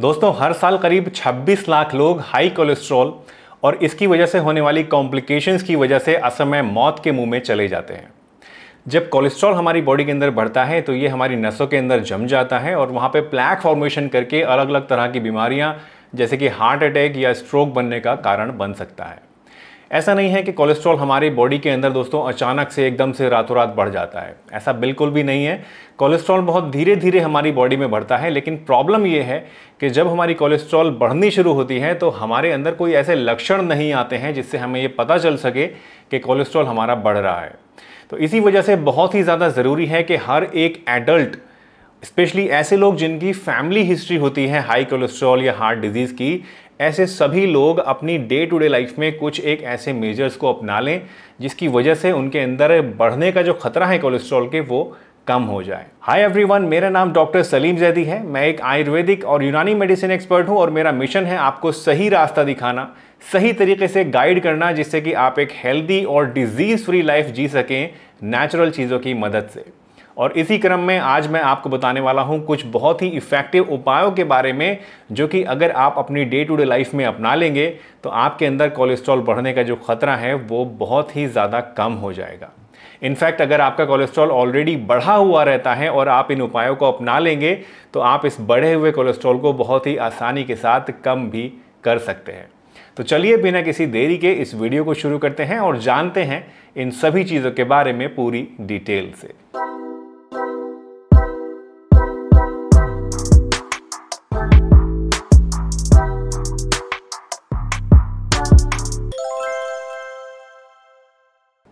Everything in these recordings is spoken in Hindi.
दोस्तों हर साल करीब 26 लाख लोग हाई कोलेस्ट्रॉल और इसकी वजह से होने वाली कॉम्प्लिकेशंस की वजह से असमय मौत के मुंह में चले जाते हैं जब कोलेस्ट्रॉल हमारी बॉडी के अंदर बढ़ता है तो ये हमारी नसों के अंदर जम जाता है और वहाँ पे प्लैक फॉर्मेशन करके अलग अलग तरह की बीमारियाँ जैसे कि हार्ट अटैक या स्ट्रोक बनने का कारण बन सकता है ऐसा नहीं है कि कोलेस्ट्रॉल हमारी बॉडी के अंदर दोस्तों अचानक से एकदम से रातों रात बढ़ जाता है ऐसा बिल्कुल भी नहीं है कोलेस्ट्रॉल बहुत धीरे धीरे हमारी बॉडी में बढ़ता है लेकिन प्रॉब्लम ये है कि जब हमारी कोलेस्ट्रॉल बढ़नी शुरू होती है तो हमारे अंदर कोई ऐसे लक्षण नहीं आते हैं जिससे हमें ये पता चल सके कि कोलेस्ट्रॉल हमारा बढ़ रहा है तो इसी वजह से बहुत ही ज़्यादा ज़रूरी है कि हर एक एडल्ट स्पेशली ऐसे लोग जिनकी फैमिली हिस्ट्री होती है हाई कोलेस्ट्रॉल या हार्ट डिजीज़ की ऐसे सभी लोग अपनी डे टू डे लाइफ में कुछ एक ऐसे मेजर्स को अपना लें जिसकी वजह से उनके अंदर बढ़ने का जो खतरा है कोलेस्ट्रॉल के वो कम हो जाए हाय एवरीवन मेरा नाम डॉक्टर सलीम जैदी है मैं एक आयुर्वेदिक और यूनानी मेडिसिन एक्सपर्ट हूं और मेरा मिशन है आपको सही रास्ता दिखाना सही तरीके से गाइड करना जिससे कि आप एक हेल्दी और डिजीज़ फ्री लाइफ जी सकें नेचुरल चीज़ों की मदद से और इसी क्रम में आज मैं आपको बताने वाला हूं कुछ बहुत ही इफ़ेक्टिव उपायों के बारे में जो कि अगर आप अपनी डे टू डे लाइफ में अपना लेंगे तो आपके अंदर कोलेस्ट्रॉल बढ़ने का जो खतरा है वो बहुत ही ज़्यादा कम हो जाएगा इनफैक्ट अगर आपका कोलेस्ट्रॉल ऑलरेडी बढ़ा हुआ रहता है और आप इन उपायों को अपना लेंगे तो आप इस बढ़े हुए कोलेस्ट्रॉल को बहुत ही आसानी के साथ कम भी कर सकते हैं तो चलिए बिना किसी देरी के इस वीडियो को शुरू करते हैं और जानते हैं इन सभी चीज़ों के बारे में पूरी डिटेल से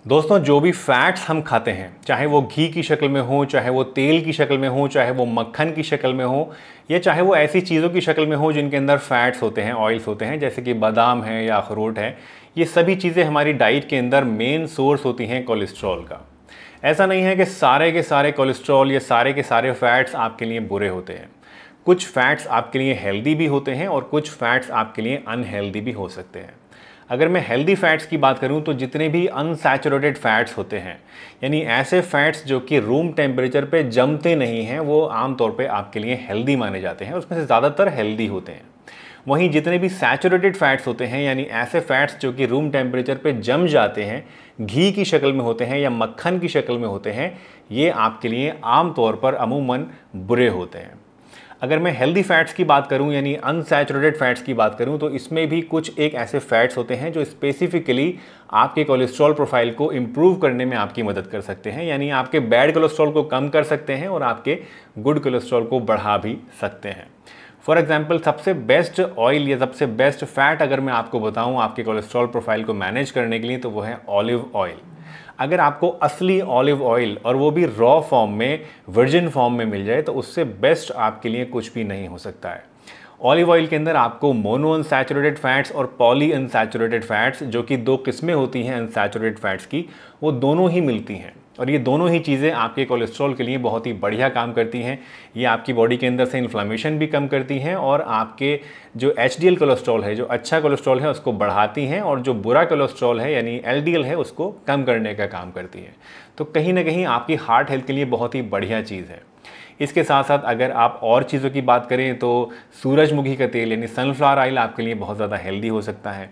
दोस्तों जो भी फैट्स हम खाते हैं चाहे वो घी की शक्ल में हो चाहे वो तेल की शक्ल में हो चाहे वो मक्खन की शक्ल में हो या चाहे वो ऐसी चीज़ों की शक्ल में हो जिनके अंदर फैट्स होते हैं ऑयल्स होते हैं जैसे कि बादाम है या अखरोट है ये सभी चीज़ें हमारी डाइट के अंदर मेन सोर्स होती हैं कोलेस्ट्रॉल का ऐसा नहीं है कि सारे के सारे कोलेस्ट्रॉल या सारे के सारे फैट्स आपके लिए बुरे होते हैं कुछ फैट्स आपके लिए हेल्दी भी होते हैं और कुछ फैट्स आपके लिए अनहेल्दी भी हो सकते हैं अगर मैं हेल्दी फ़ैट्स की बात करूं तो जितने भी अनसेचुरेटेड फ़ैट्स होते हैं यानी ऐसे फ़ैट्स जो कि रूम टेम्परेचर पे जमते नहीं हैं वो आमतौर पे आपके लिए हेल्दी माने जाते हैं उसमें से ज़्यादातर हेल्दी होते हैं वहीं जितने भी सैचुरेटेड फ़ैट्स होते हैं यानी ऐसे फ़ैट्स जो कि रूम टेम्परेचर पे जम जाते हैं घी की शक्ल में होते हैं या मक्खन की शक्ल में होते हैं ये आपके लिए आमतौर पर अमूमन बुरे होते हैं अगर मैं हेल्दी फैट्स की बात करूं यानी अनसेचुरेटेड फैट्स की बात करूं तो इसमें भी कुछ एक ऐसे फैट्स होते हैं जो स्पेसिफिकली आपके कोलेस्ट्रॉल प्रोफाइल को इम्प्रूव करने में आपकी मदद कर सकते हैं यानी आपके बैड कोलेस्ट्रॉल को कम कर सकते हैं और आपके गुड कोलेस्ट्रॉल को बढ़ा भी सकते हैं फॉर एग्जाम्पल सबसे बेस्ट ऑयल या सबसे बेस्ट फैट अगर मैं आपको बताऊँ आपके कोलेस्ट्रॉल प्रोफाइल को मैनेज करने के लिए तो वो है ऑलिव ऑयल अगर आपको असली ऑलिव ऑयल और वो भी रॉ फॉर्म में वर्जिन फॉर्म में मिल जाए तो उससे बेस्ट आपके लिए कुछ भी नहीं हो सकता है ऑलिव ऑयल के अंदर आपको मोनो अनसैचुरेटेड फैट्स और पॉली अनसेचुरेटेड फैट्स जो कि दो किस्में होती हैं अनसेचुरेटेड फैट्स की वो दोनों ही मिलती हैं और ये दोनों ही चीज़ें आपके कोलेस्ट्रॉल के लिए बहुत ही बढ़िया काम करती हैं ये आपकी बॉडी के अंदर से इन्फ्लामेशन भी कम करती हैं और आपके जो एच कोलेस्ट्रॉल है जो अच्छा कोलेस्ट्रॉल है उसको बढ़ाती हैं और जो बुरा कोलेस्ट्रॉल है यानी एल है उसको कम करने का काम करती है तो कहीं ना कहीं आपकी हार्ट हेल्थ के लिए बहुत ही बढ़िया चीज़ है इसके साथ साथ अगर आप और चीज़ों की बात करें तो सूरजमुखी का तेल यानी सनफ्लावर ऑयल आपके लिए बहुत ज़्यादा हेल्दी हो सकता है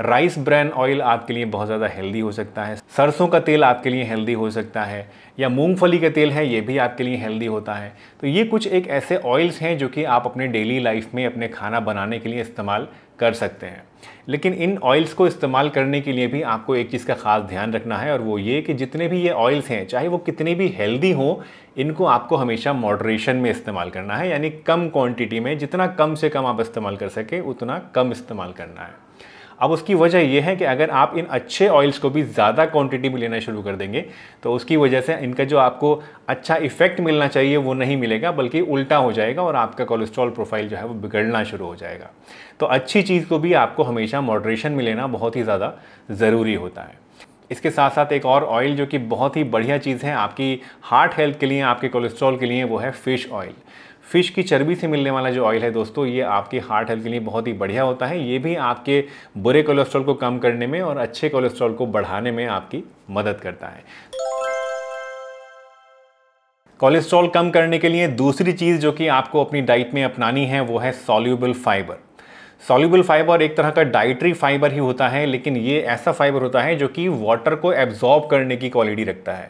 राइस ब्रैन ऑयल आपके लिए बहुत ज़्यादा हेल्दी हो सकता है सरसों का तेल आपके लिए हेल्दी हो सकता है या मूंगफली का तेल है ये भी आपके लिए हेल्दी होता है तो ये कुछ एक ऐसे ऑयल्स हैं जो कि आप अपने डेली लाइफ में अपने खाना बनाने के लिए इस्तेमाल कर सकते हैं लेकिन इन ऑयल्स को इस्तेमाल करने के लिए भी आपको एक चीज़ का ख़ास ध्यान रखना है और वो ये कि जितने भी ये ऑयल्स हैं चाहे वो कितने भी हेल्दी हों इनको आपको हमेशा मॉडरेशन में इस्तेमाल करना है यानी कम क्वांटिटी में जितना कम से कम आप इस्तेमाल कर सके उतना कम इस्तेमाल करना है अब उसकी वजह यह है कि अगर आप इन अच्छे ऑयल्स को भी ज़्यादा क्वांटिटी में लेना शुरू कर देंगे तो उसकी वजह से इनका जो आपको अच्छा इफेक्ट मिलना चाहिए वो नहीं मिलेगा बल्कि उल्टा हो जाएगा और आपका कोलेस्ट्रॉल प्रोफाइल जो है वो बिगड़ना शुरू हो जाएगा तो अच्छी चीज़ को भी आपको हमेशा मॉडरेशन में लेना बहुत ही ज़्यादा ज़रूरी होता है इसके साथ साथ एक और ऑयल जो कि बहुत ही बढ़िया चीज़ है आपकी हार्ट हेल्थ के लिए आपके कोलेस्ट्रॉल के लिए वो है फ़िश ऑयल फिश की चर्बी से मिलने वाला जो ऑयल है दोस्तों ये आपके हार्ट हेल्थ के लिए बहुत ही बढ़िया होता है ये भी आपके बुरे कोलेस्ट्रॉल को कम करने में और अच्छे कोलेस्ट्रॉल को बढ़ाने में आपकी मदद करता है कोलेस्ट्रॉल कम करने के लिए दूसरी चीज़ जो कि आपको अपनी डाइट में अपनानी है वो है सॉल्यूबल फाइबर सॉल्यूबल फाइबर एक तरह का डाइटरी फाइबर ही होता है लेकिन ये ऐसा फाइबर होता है जो कि वाटर को एब्जॉर्ब करने की क्वालिटी रखता है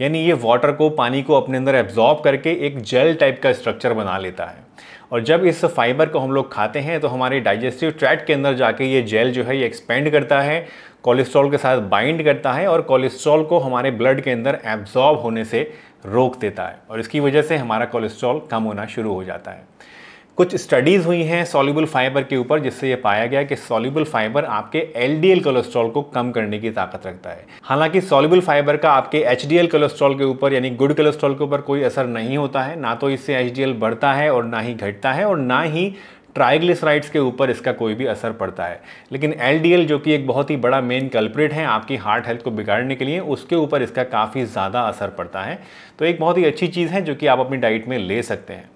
यानी ये वाटर को पानी को अपने अंदर एब्जॉर्ब करके एक जेल टाइप का स्ट्रक्चर बना लेता है और जब इस फाइबर को हम लोग खाते हैं तो हमारे डाइजेस्टिव ट्रैक के अंदर जाके ये जेल जो है ये एक्सपेंड करता है कोलेस्ट्रॉल के साथ बाइंड करता है और कोलेस्ट्रॉल को हमारे ब्लड के अंदर एब्जॉर्ब होने से रोक देता है और इसकी वजह से हमारा कोलेस्ट्रॉल कम होना शुरू हो जाता है कुछ स्टडीज़ हुई हैं सॉल्यूबल फाइबर के ऊपर जिससे ये पाया गया कि सॉल्यूबल फाइबर आपके एलडीएल कोलेस्ट्रॉल को कम करने की ताकत रखता है हालांकि सॉल्यूबल फाइबर का आपके एचडीएल कोलेस्ट्रॉल के ऊपर यानी गुड कोलेस्ट्रॉल के ऊपर कोई असर नहीं होता है ना तो इससे एचडीएल बढ़ता है और ना ही घटता है और ना ही ट्राइग्लिसराइड्स के ऊपर इसका कोई भी असर पड़ता है लेकिन एल जो कि एक बहुत ही बड़ा मेन कल्प्रेट है आपकी हार्ट हेल्थ को बिगाड़ने के लिए उसके ऊपर इसका काफ़ी ज़्यादा असर पड़ता है तो एक बहुत ही अच्छी चीज़ है जो कि आप अपनी डाइट में ले सकते हैं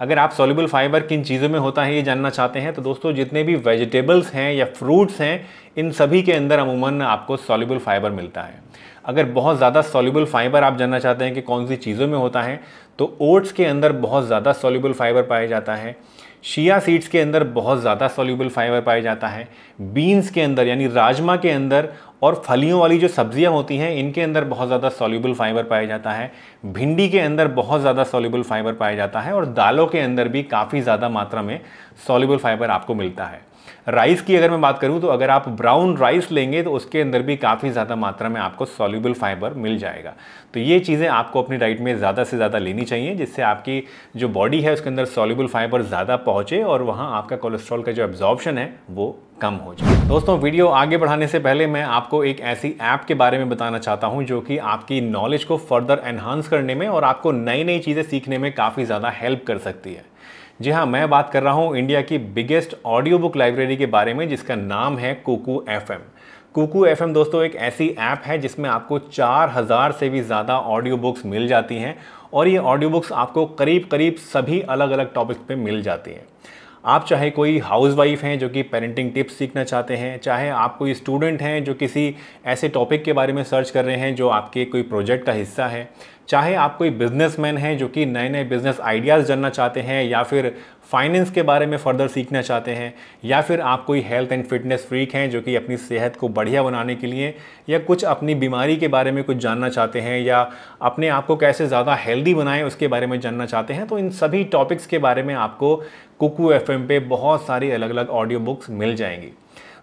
अगर आप सोल्यूबल फाइबर किन चीज़ों में होता है ये जानना चाहते हैं तो दोस्तों जितने भी वेजिटेबल्स हैं या फ्रूट्स हैं इन सभी के अंदर अमूमन आपको सोल्यूबल फाइबर मिलता है अगर बहुत ज़्यादा सोल्यूबल फाइबर आप जानना चाहते हैं कि कौन सी चीज़ों में होता है तो ओट्स के अंदर बहुत ज़्यादा सोल्यूबल फाइबर पाया जाता है शिया सीड्स के अंदर बहुत ज़्यादा सोल्यूबल फाइबर पाया जाता है बीन्स के अंदर यानी राजमा के अंदर और फलियों वाली जो सब्जियां होती हैं इनके अंदर बहुत ज़्यादा सोल्यूबल फाइबर पाया जाता है भिंडी के अंदर बहुत ज़्यादा सोल्यूबल फाइबर पाया जाता है और दालों के अंदर भी काफ़ी ज़्यादा मात्रा में सोल्यूबल फाइबर आपको मिलता है राइस की अगर मैं बात करूँ तो अगर आप ब्राउन राइस लेंगे तो उसके अंदर भी काफ़ी ज़्यादा मात्रा में आपको सॉल्यूबल फाइबर मिल जाएगा तो ये चीज़ें आपको अपनी डाइट में ज़्यादा से ज़्यादा लेनी चाहिए जिससे आपकी जो बॉडी है उसके अंदर सॉल्यूबल फाइबर ज़्यादा पहुँचे और वहाँ आपका कोलेस्ट्रॉल का जो एब्जॉर्प्शन है वो कम हो जाए दोस्तों वीडियो आगे बढ़ाने से पहले मैं आपको एक ऐसी ऐप के बारे में बताना चाहता हूं जो कि आपकी नॉलेज को फर्दर एनहांस करने में और आपको नई नई चीज़ें सीखने में काफ़ी ज़्यादा हेल्प कर सकती है जी हाँ मैं बात कर रहा हूँ इंडिया की बिगेस्ट ऑडियो बुक लाइब्रेरी के बारे में जिसका नाम है Kuku FM Kuku F दोस्तों एक ऐसी ऐप है जिसमें आपको 4000 से भी ज़्यादा ऑडियो बुक्स मिल जाती हैं और ये ऑडियो बुक्स आपको करीब करीब सभी अलग अलग टॉपिक्स पे मिल जाती हैं आप चाहे कोई हाउसवाइफ हैं जो कि पेरेंटिंग टिप्स सीखना चाहते हैं चाहे आप कोई स्टूडेंट हैं जो किसी ऐसे टॉपिक के बारे में सर्च कर रहे हैं जो आपके कोई प्रोजेक्ट का हिस्सा है चाहे आप कोई बिजनेसमैन हैं जो कि नए नए बिजनेस आइडियाज़ जानना चाहते हैं या फिर फाइनेंस के बारे में फर्दर सीखना चाहते हैं या फिर आप कोई हेल्थ एंड फिटनेस फ्रीक हैं जो कि अपनी सेहत को बढ़िया बनाने के लिए या कुछ अपनी बीमारी के बारे में कुछ जानना चाहते हैं या अपने आप को कैसे ज़्यादा हेल्दी बनाएं उसके बारे में जानना चाहते हैं तो इन सभी टॉपिक्स के बारे में आपको कुकू एफ पे बहुत सारी अलग अलग ऑडियो बुक्स मिल जाएंगी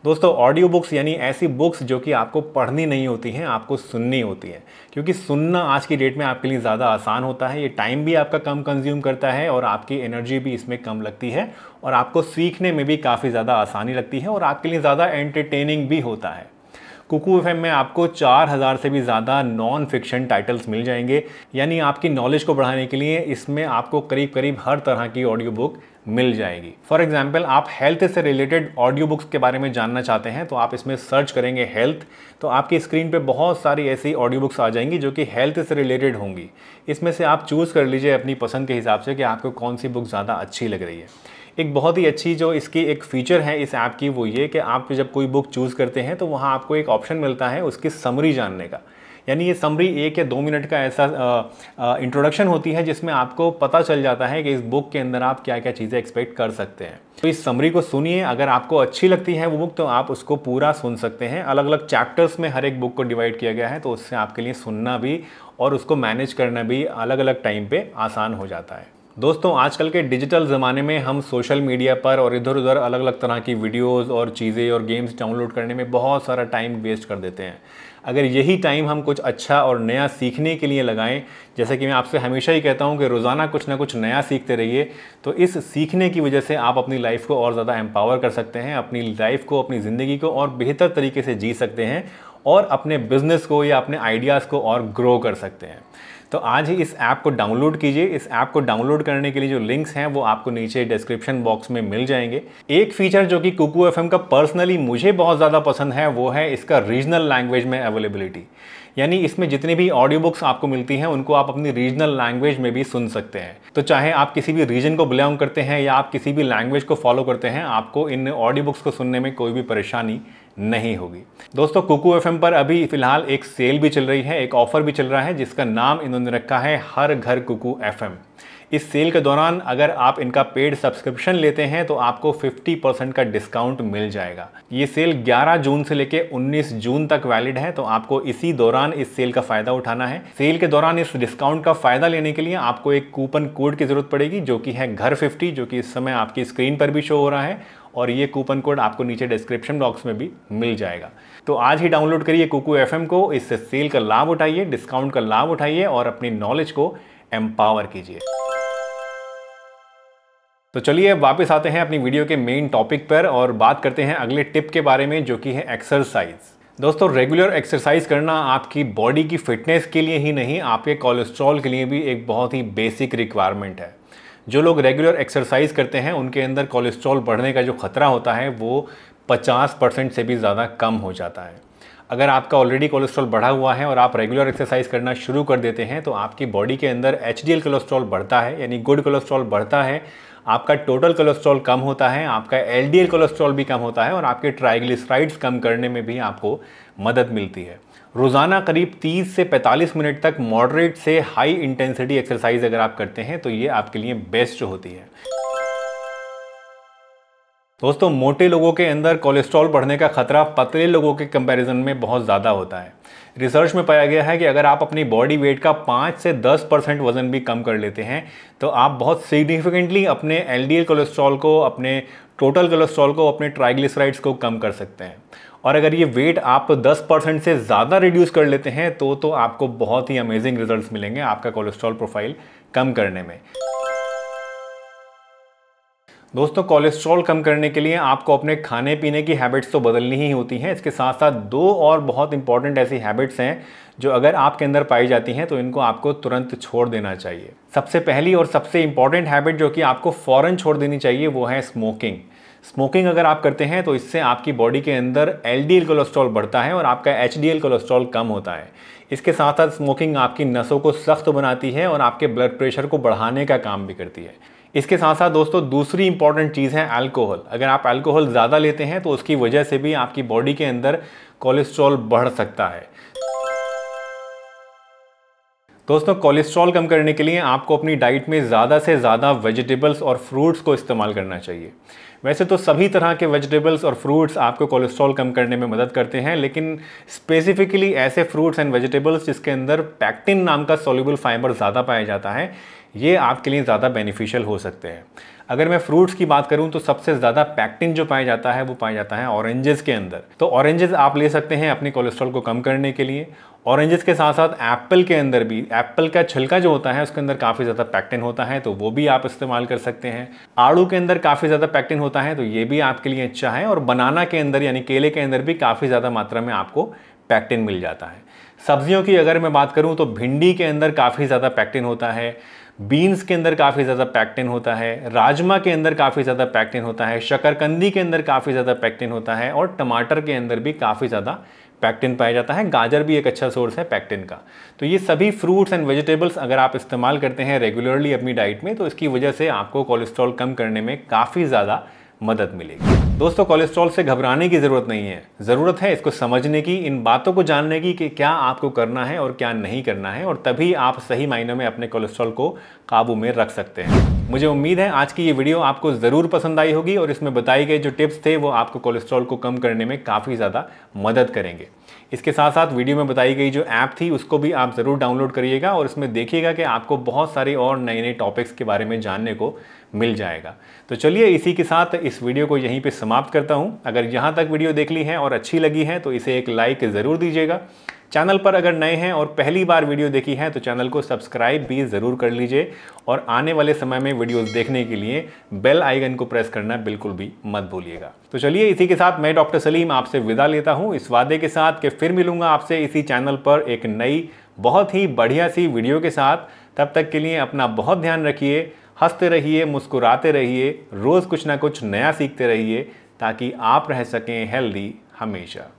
दोस्तों ऑडियो बुक्स यानी ऐसी बुक्स जो कि आपको पढ़नी नहीं होती हैं आपको सुननी होती है क्योंकि सुनना आज की डेट में आपके लिए ज़्यादा आसान होता है ये टाइम भी आपका कम कंज्यूम करता है और आपकी एनर्जी भी इसमें कम लगती है और आपको सीखने में भी काफ़ी ज़्यादा आसानी लगती है और आपके लिए ज़्यादा एंटरटेनिंग भी होता है कुकू एफ में आपको 4000 से भी ज़्यादा नॉन फिक्शन टाइटल्स मिल जाएंगे यानी आपकी नॉलेज को बढ़ाने के लिए इसमें आपको करीब करीब हर तरह की ऑडियो बुक मिल जाएगी फॉर एग्जाम्पल आप हेल्थ से रिलेटेड ऑडियो बुक्स के बारे में जानना चाहते हैं तो आप इसमें सर्च करेंगे हेल्थ तो आपकी स्क्रीन पे बहुत सारी ऐसी ऑडियो बुक्स आ जाएंगी जो कि हेल्थ से रिलेटेड होंगी इसमें से आप चूज़ कर लीजिए अपनी पसंद के हिसाब से कि आपको कौन सी बुक ज़्यादा अच्छी लग रही है एक बहुत ही अच्छी जो इसकी एक फ़ीचर है इस ऐप की वो ये कि आप जब कोई बुक चूज़ करते हैं तो वहाँ आपको एक ऑप्शन मिलता है उसकी समरी जानने का यानी ये समरी एक या दो मिनट का ऐसा इंट्रोडक्शन होती है जिसमें आपको पता चल जाता है कि इस बुक के अंदर आप क्या क्या चीज़ें एक्सपेक्ट कर सकते हैं तो इस समरी को सुनिए अगर आपको अच्छी लगती है वो बुक तो आप उसको पूरा सुन सकते हैं अलग अलग चैप्टर्स में हर एक बुक को डिवाइड किया गया है तो उससे आपके लिए सुनना भी और उसको मैनेज करना भी अलग अलग टाइम पर आसान हो जाता है दोस्तों आजकल के डिजिटल ज़माने में हम सोशल मीडिया पर और इधर उधर अलग अलग तरह की वीडियोस और चीज़ें और गेम्स डाउनलोड करने में बहुत सारा टाइम वेस्ट कर देते हैं अगर यही टाइम हम कुछ अच्छा और नया सीखने के लिए लगाएं जैसे कि मैं आपसे हमेशा ही कहता हूं कि रोज़ाना कुछ ना कुछ नया सीखते रहिए तो इस सीखने की वजह से आप अपनी लाइफ को और ज़्यादा एम्पावर कर सकते हैं अपनी लाइफ को अपनी ज़िंदगी को और बेहतर तरीके से जी सकते हैं और अपने बिज़नेस को या अपने आइडियाज़ को और ग्रो कर सकते हैं तो आज ही इस ऐप को डाउनलोड कीजिए इस ऐप को डाउनलोड करने के लिए जो लिंक्स हैं वो आपको नीचे डिस्क्रिप्शन बॉक्स में मिल जाएंगे एक फीचर जो कि कुकू एफ का पर्सनली मुझे बहुत ज़्यादा पसंद है वो है इसका रीजनल लैंग्वेज में अवेलेबिलिटी यानी इसमें जितनी भी ऑडियो बुक्स आपको मिलती हैं उनको आप अपनी रीजनल लैंग्वेज में भी सुन सकते हैं तो चाहे आप किसी भी रीजन को बिलोंग करते हैं या आप किसी भी लैंग्वेज को फॉलो करते हैं आपको इन ऑडियो बुक्स को सुनने में कोई भी परेशानी नहीं होगी दोस्तों कुकू एफ पर अभी फिलहाल एक सेल भी चल रही है एक ऑफर भी चल रहा है जिसका नाम इन्होंने रखा है हर घर कुकू एफ इस सेल के दौरान अगर आप इनका पेड सब्सक्रिप्शन लेते हैं तो आपको 50 परसेंट का डिस्काउंट मिल जाएगा ये सेल 11 जून से लेकर 19 जून तक वैलिड है तो आपको इसी दौरान इस सेल का फ़ायदा उठाना है सेल के दौरान इस डिस्काउंट का फ़ायदा लेने के लिए आपको एक कूपन कोड की ज़रूरत पड़ेगी जो कि है घर फिफ्टी जो कि इस समय आपकी स्क्रीन पर भी शो हो रहा है और ये कूपन कोड आपको नीचे डिस्क्रिप्शन बॉक्स में भी मिल जाएगा तो आज ही डाउनलोड करिए कुकू एफ को इससे सेल का लाभ उठाइए डिस्काउंट का लाभ उठाइए और अपनी नॉलेज को एम्पावर कीजिए तो चलिए अब वापस आते हैं अपनी वीडियो के मेन टॉपिक पर और बात करते हैं अगले टिप के बारे में जो कि है एक्सरसाइज दोस्तों रेगुलर एक्सरसाइज करना आपकी बॉडी की फिटनेस के लिए ही नहीं आपके कोलेस्ट्रॉल के लिए भी एक बहुत ही बेसिक रिक्वायरमेंट है जो लोग रेगुलर एक्सरसाइज करते हैं उनके अंदर कोलेस्ट्रॉल बढ़ने का जो खतरा होता है वो 50 परसेंट से भी ज़्यादा कम हो जाता है अगर आपका ऑलरेडी कोलेस्ट्रॉल बढ़ा हुआ है और आप रेगुलर एक्सरसाइज करना शुरू कर देते हैं तो आपकी बॉडी के अंदर एच डी कोलेस्ट्रॉल बढ़ता है यानी गुड कोलेस्ट्रॉल बढ़ता है आपका टोटल कोलेस्ट्रॉल कम होता है आपका एल कोलेस्ट्रॉल भी कम होता है और आपके ट्राइग्लिसराइड्स कम करने में भी आपको मदद मिलती है रोज़ाना करीब 30 से 45 मिनट तक मॉडरेट से हाई इंटेंसिटी एक्सरसाइज अगर आप करते हैं तो ये आपके लिए बेस्ट होती है दोस्तों मोटे लोगों के अंदर कोलेस्ट्रॉल बढ़ने का खतरा पतले लोगों के कंपैरिजन में बहुत ज़्यादा होता है रिसर्च में पाया गया है कि अगर आप अपनी बॉडी वेट का 5 से 10 परसेंट वजन भी कम कर लेते हैं तो आप बहुत सिग्निफिकेंटली अपने एलडीएल कोलेस्ट्रॉल को अपने टोटल कोलेस्ट्रॉल को अपने ट्राइग्लिसराइड्स को कम कर सकते हैं और अगर ये वेट आप 10 परसेंट से ज़्यादा रिड्यूस कर लेते हैं तो तो आपको बहुत ही अमेजिंग रिजल्ट्स मिलेंगे आपका कोलेस्ट्रॉल प्रोफाइल कम करने में दोस्तों कोलेस्ट्रॉल कम करने के लिए आपको अपने खाने पीने की हैबिट्स तो बदलनी ही होती हैं इसके साथ साथ दो और बहुत इंपॉर्टेंट ऐसी हैबिट्स हैं जो अगर आपके अंदर पाई जाती हैं तो इनको आपको तुरंत छोड़ देना चाहिए सबसे पहली और सबसे इंपॉर्टेंट हैबिट जो कि आपको फ़ौरन छोड़ देनी चाहिए वो है स्मोकिंग स्मोकिंग अगर आप करते हैं तो इससे आपकी बॉडी के अंदर एल डी एल कोलेस्ट्रॉल बढ़ता है और आपका एच डी एल कोलेस्ट्रॉल कम होता है इसके साथ साथ स्मोकिंग आपकी नसों को सख्त बनाती है और आपके ब्लड प्रेशर को बढ़ाने का काम भी करती है इसके साथ साथ दोस्तों दूसरी इंपॉर्टेंट चीज़ है अल्कोहल अगर आप अल्कोहल ज़्यादा लेते हैं तो उसकी वजह से भी आपकी बॉडी के अंदर कोलेस्ट्रॉल बढ़ सकता है दोस्तों कोलेस्ट्रॉल कम करने के लिए आपको अपनी डाइट में ज़्यादा से ज़्यादा वेजिटेबल्स और फ्रूट्स को इस्तेमाल करना चाहिए वैसे तो सभी तरह के वेजिटेबल्स और फ्रूट्स आपको कोलेस्ट्रॉल कम करने में मदद करते हैं लेकिन स्पेसिफिकली ऐसे फ्रूट्स एंड वेजिटेबल्स जिसके अंदर पैक्टिन नाम का सोल्यूबल फाइबर ज़्यादा पाया जाता है ये आपके लिए ज़्यादा बेनिफिशियल हो सकते हैं अगर मैं फ्रूट्स की बात करूँ तो सबसे ज़्यादा पैक्टिन जो पाया जाता है वो पाया जाता है ऑरेंजेस के अंदर तो ऑरेंजेस आप ले सकते हैं अपने कोलेस्ट्रॉल को कम करने के लिए ऑरेंजेस के साथ साथ एप्पल के अंदर भी एप्पल का छिलका जो होता है उसके अंदर काफ़ी ज़्यादा पैक्टिन होता है तो वो भी आप इस्तेमाल कर सकते हैं आड़ू के अंदर काफ़ी ज़्यादा पैक्टिन होता है तो ये भी आपके लिए अच्छा है और बनाना के अंदर यानी केले के अंदर भी काफ़ी ज़्यादा मात्रा में आपको पैक्टिन मिल जाता है सब्जियों की अगर मैं बात करूँ तो भिंडी के अंदर काफ़ी ज़्यादा पैक्टिन होता है बीन्स के अंदर काफ़ी ज़्यादा पैक्टिन होता है राजमा के अंदर काफ़ी ज़्यादा पैक्टिन होता है शकरकंदी के अंदर काफ़ी ज़्यादा पैक्टिन होता है और टमाटर के अंदर भी काफ़ी ज़्यादा पैक्टिन पाया जाता है गाजर भी एक अच्छा सोर्स है पैक्टिन का तो ये सभी फ्रूट्स एंड वेजिटेबल्स अगर आप इस्तेमाल करते हैं रेगुलरली अपनी डाइट में तो इसकी वजह से आपको कोलेस्ट्रॉल कम करने में काफ़ी ज़्यादा मदद मिलेगी दोस्तों कोलेस्ट्रॉल से घबराने की ज़रूरत नहीं है ज़रूरत है इसको समझने की इन बातों को जानने की कि क्या आपको करना है और क्या नहीं करना है और तभी आप सही मायनों में अपने कोलेस्ट्रॉल को काबू में रख सकते हैं मुझे उम्मीद है आज की ये वीडियो आपको ज़रूर पसंद आई होगी और इसमें बताई गई जो टिप्स थे वो आपको कोलेस्ट्रॉल को कम करने में काफ़ी ज़्यादा मदद करेंगे इसके साथ साथ वीडियो में बताई गई जो ऐप थी उसको भी आप ज़रूर डाउनलोड करिएगा और इसमें देखिएगा कि आपको बहुत सारे और नए नए टॉपिक्स के बारे में जानने को मिल जाएगा तो चलिए इसी के साथ इस वीडियो को यहीं पे समाप्त करता हूँ अगर यहाँ तक वीडियो देख ली है और अच्छी लगी है तो इसे एक लाइक ज़रूर दीजिएगा चैनल पर अगर नए हैं और पहली बार वीडियो देखी है तो चैनल को सब्सक्राइब भी ज़रूर कर लीजिए और आने वाले समय में वीडियोस देखने के लिए बेल आइकन को प्रेस करना बिल्कुल भी मत भूलिएगा तो चलिए इसी के साथ मैं डॉक्टर सलीम आपसे विदा लेता हूँ इस वादे के साथ कि फिर मिलूँगा आपसे इसी चैनल पर एक नई बहुत ही बढ़िया सी वीडियो के साथ तब तक के लिए अपना बहुत ध्यान रखिए हंसते रहिए मुस्कुराते रहिए रोज़ कुछ ना कुछ नया सीखते रहिए ताकि आप रह सकें हेल्दी हमेशा